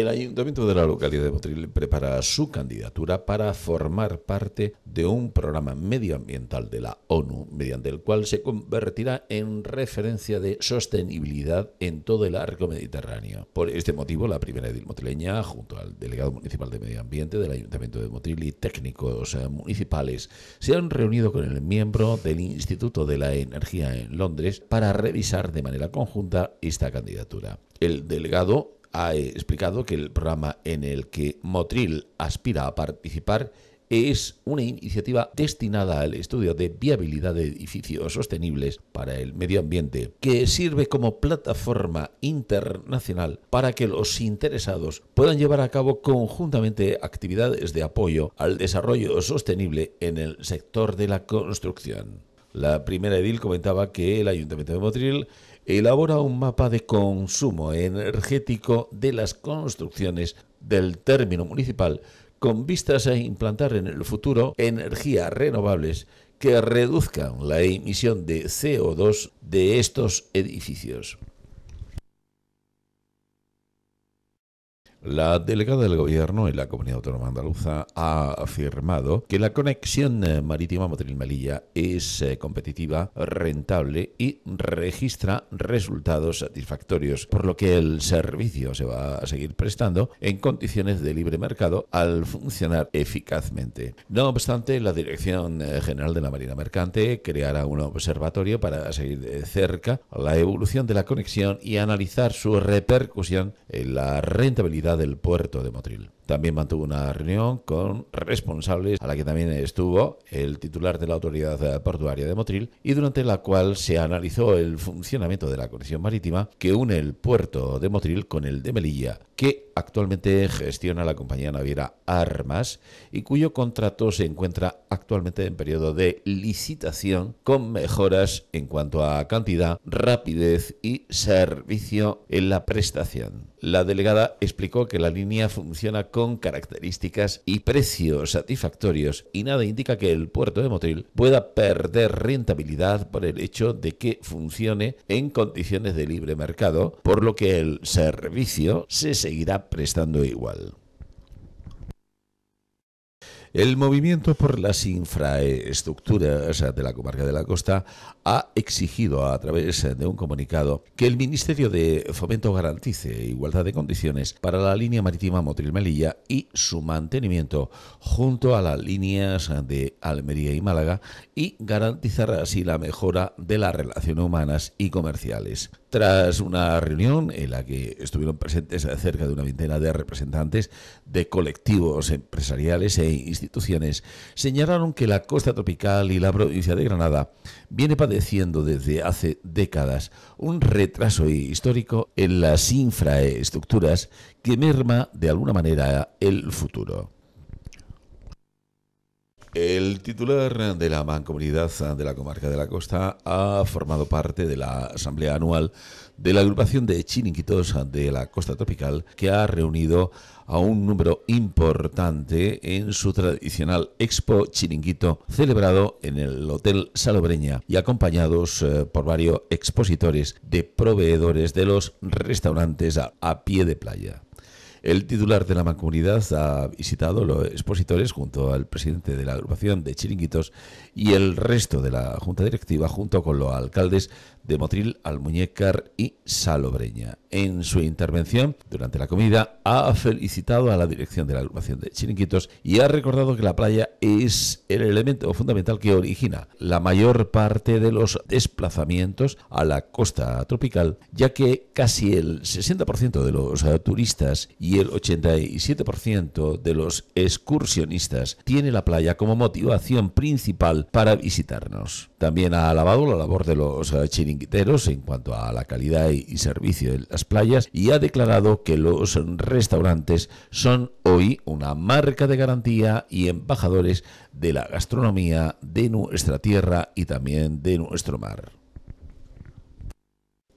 El Ayuntamiento de la localidad de Motril prepara su candidatura para formar parte de un programa medioambiental de la ONU, mediante el cual se convertirá en referencia de sostenibilidad en todo el arco mediterráneo. Por este motivo, la primera edil motrileña, junto al delegado municipal de medio ambiente del Ayuntamiento de Motril y técnicos eh, municipales, se han reunido con el miembro del Instituto de la Energía en Londres para revisar de manera conjunta esta candidatura. El delegado ha explicado que el programa en el que Motril aspira a participar es una iniciativa destinada al estudio de viabilidad de edificios sostenibles para el medio ambiente, que sirve como plataforma internacional para que los interesados puedan llevar a cabo conjuntamente actividades de apoyo al desarrollo sostenible en el sector de la construcción. La primera edil comentaba que el Ayuntamiento de Motril elabora un mapa de consumo energético de las construcciones del término municipal con vistas a implantar en el futuro energías renovables que reduzcan la emisión de CO2 de estos edificios. La delegada del Gobierno en la Comunidad Autónoma Andaluza ha afirmado que la conexión eh, marítima Motril-Melilla es eh, competitiva, rentable y registra resultados satisfactorios, por lo que el servicio se va a seguir prestando en condiciones de libre mercado al funcionar eficazmente. No obstante, la Dirección eh, General de la Marina Mercante creará un observatorio para seguir de cerca la evolución de la conexión y analizar su repercusión en la rentabilidad del puerto de Motril. También mantuvo una reunión con responsables a la que también estuvo el titular de la autoridad eh, portuaria de Motril y durante la cual se analizó el funcionamiento de la conexión marítima que une el puerto de Motril con el de Melilla, que actualmente gestiona la compañía naviera Armas y cuyo contrato se encuentra actualmente en periodo de licitación con mejoras en cuanto a cantidad, rapidez y servicio en la prestación. La delegada explicó que la línea funciona con características y precios satisfactorios y nada indica que el puerto de Motril pueda perder rentabilidad por el hecho de que funcione en condiciones de libre mercado, por lo que el servicio se seguirá prestando igual. El movimiento por las infraestructuras de la comarca de la costa ha exigido a través de un comunicado que el Ministerio de Fomento garantice igualdad de condiciones para la línea marítima Motril-Melilla y su mantenimiento junto a las líneas de Almería y Málaga y garantizar así la mejora de las relaciones humanas y comerciales. Tras una reunión en la que estuvieron presentes cerca de una veintena de representantes de colectivos empresariales e instituciones instituciones señalaron que la costa tropical y la provincia de Granada viene padeciendo desde hace décadas un retraso histórico en las infraestructuras que merma de alguna manera el futuro. El titular de la mancomunidad de la comarca de la costa ha formado parte de la asamblea anual de la agrupación de chiringuitos de la costa tropical que ha reunido a un número importante en su tradicional expo chiringuito celebrado en el Hotel Salobreña y acompañados eh, por varios expositores de proveedores de los restaurantes a, pie de playa. El titular de la mancomunidad ha visitado los expositores junto al presidente de la agrupación de chiringuitos y el resto de la junta directiva junto con los alcaldes de Motril, Almuñécar y Salobreña. En su intervención durante la comida ha felicitado a la dirección de la agrupación de chiringuitos y ha recordado que la playa es el elemento fundamental que origina la mayor parte de los desplazamientos a la costa tropical, ya que casi el 60% de los turistas y y el 87% de los excursionistas tiene la playa como motivación principal para visitarnos. También ha alabado la labor de los eh, chiringuiteros en cuanto a la calidad y servicio de las playas y ha declarado que los restaurantes son hoy una marca de garantía y embajadores de la gastronomía de nuestra tierra y también de nuestro mar.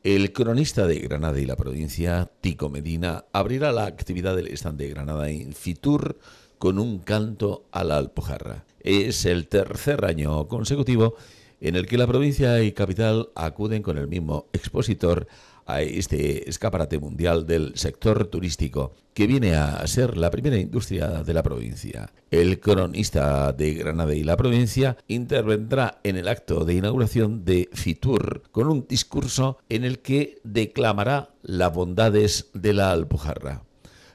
El cronista de Granada y la provincia, Tico Medina, abrirá la actividad del stand de Granada en Fitur con un canto a la alpujarra. Es el tercer año consecutivo en el que la provincia y capital acuden con el mismo expositor a este escaparate mundial del sector turístico, que viene a ser la primera industria de la provincia. El cronista de Granada y la provincia intervendrá en el acto de inauguración de Fitur con un discurso en el que declamará las bondades de la Alpujarra.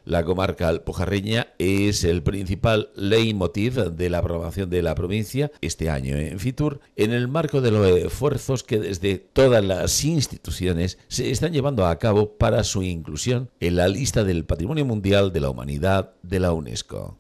La comarca alpujarreña es el principal leitmotiv de la aprobación de la provincia este año ¿eh? en Fitur, en el marco de los esfuerzos que desde todas las instituciones se están llevando a cabo para su inclusión en la lista del Patrimonio Mundial de la Humanidad de la UNESCO.